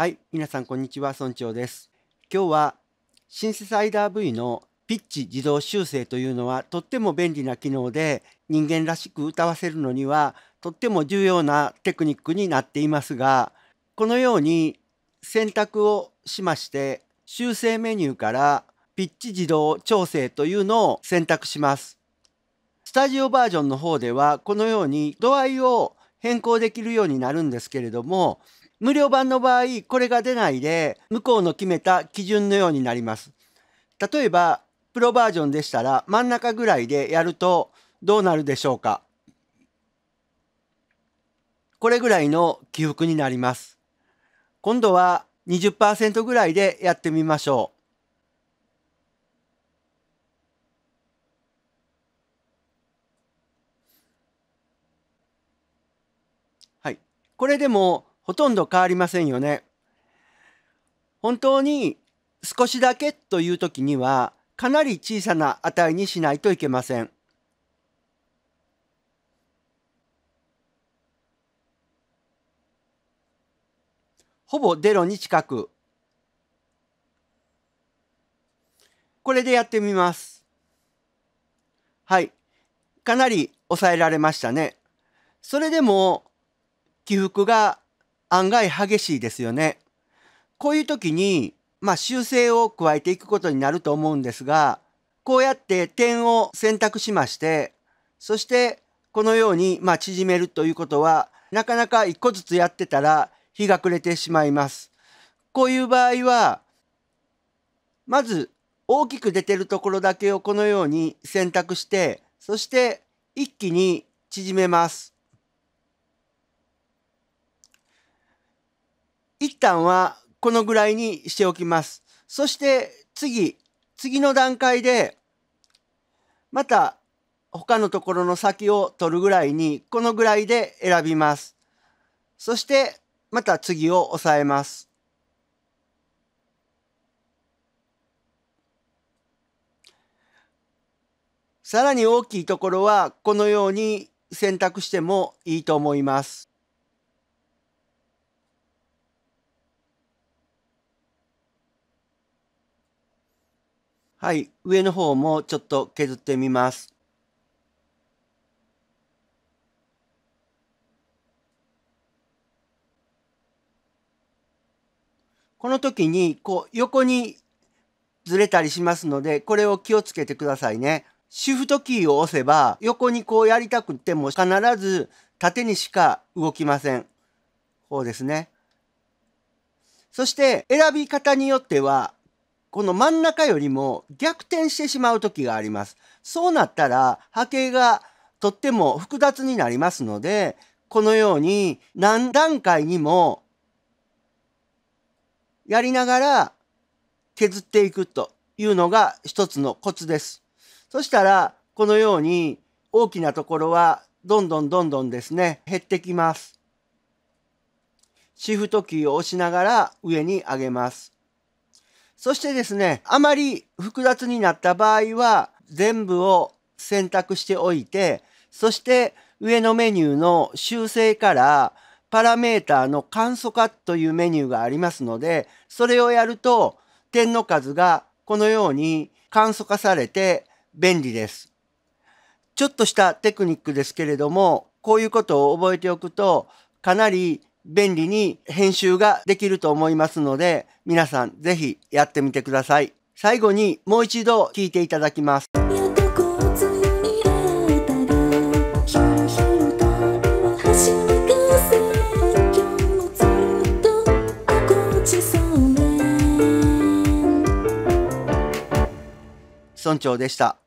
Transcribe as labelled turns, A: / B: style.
A: はい、皆さんこんにちは、村長です。今日はシンセサイダー V のピッチ自動修正というのはとっても便利な機能で人間らしく歌わせるのにはとっても重要なテクニックになっていますがこのように選択をしまして修正メニューからピッチ自動調整というのを選択します。スタジオバージョンの方ではこのように度合いを変更できるようになるんですけれども無料版の場合、これが出ないで、向こうの決めた基準のようになります。例えば、プロバージョンでしたら真ん中ぐらいでやるとどうなるでしょうかこれぐらいの起伏になります。今度は20%ぐらいでやってみましょう。はい。これでもほとんど変わりませんよね。本当に少しだけという時にはかなり小さな値にしないといけません。ほぼゼロに近く。これでやってみます。はい。かなり抑えられましたね。それでも起伏が案外激しいですよね。こういう時に、まあ、修正を加えていくことになると思うんですが、こうやって点を選択しまして、そしてこのように、まあ、縮めるということは、なかなか一個ずつやってたら日が暮れてしまいます。こういう場合は、まず大きく出てるところだけをこのように選択して、そして一気に縮めます。旦はこのぐらいにしておきます。そして次、次の段階で、また他のところの先を取るぐらいに、このぐらいで選びます。そしてまた次を押さえます。さらに大きいところはこのように選択してもいいと思います。はい、上の方もちょっと削ってみます。この時にこう横にずれたりしますので、これを気をつけてくださいね。シフトキーを押せば、横にこうやりたくても必ず縦にしか動きません。こうですね。そして選び方によっては、この真ん中よりも逆転してしまう時があります。そうなったら波形がとっても複雑になりますので、このように何段階にもやりながら削っていくというのが一つのコツです。そしたらこのように大きなところはどんどんどんどんですね減ってきます。シフトキーを押しながら上に上げます。そしてですね、あまり複雑になった場合は、全部を選択しておいて、そして上のメニューの修正からパラメータの簡素化というメニューがありますので、それをやると点の数がこのように簡素化されて便利です。ちょっとしたテクニックですけれども、こういうことを覚えておくとかなり便利に編集ができると思いますので、皆さんぜひやってみてください。最後にもう一度聞いていただきます。村長でした。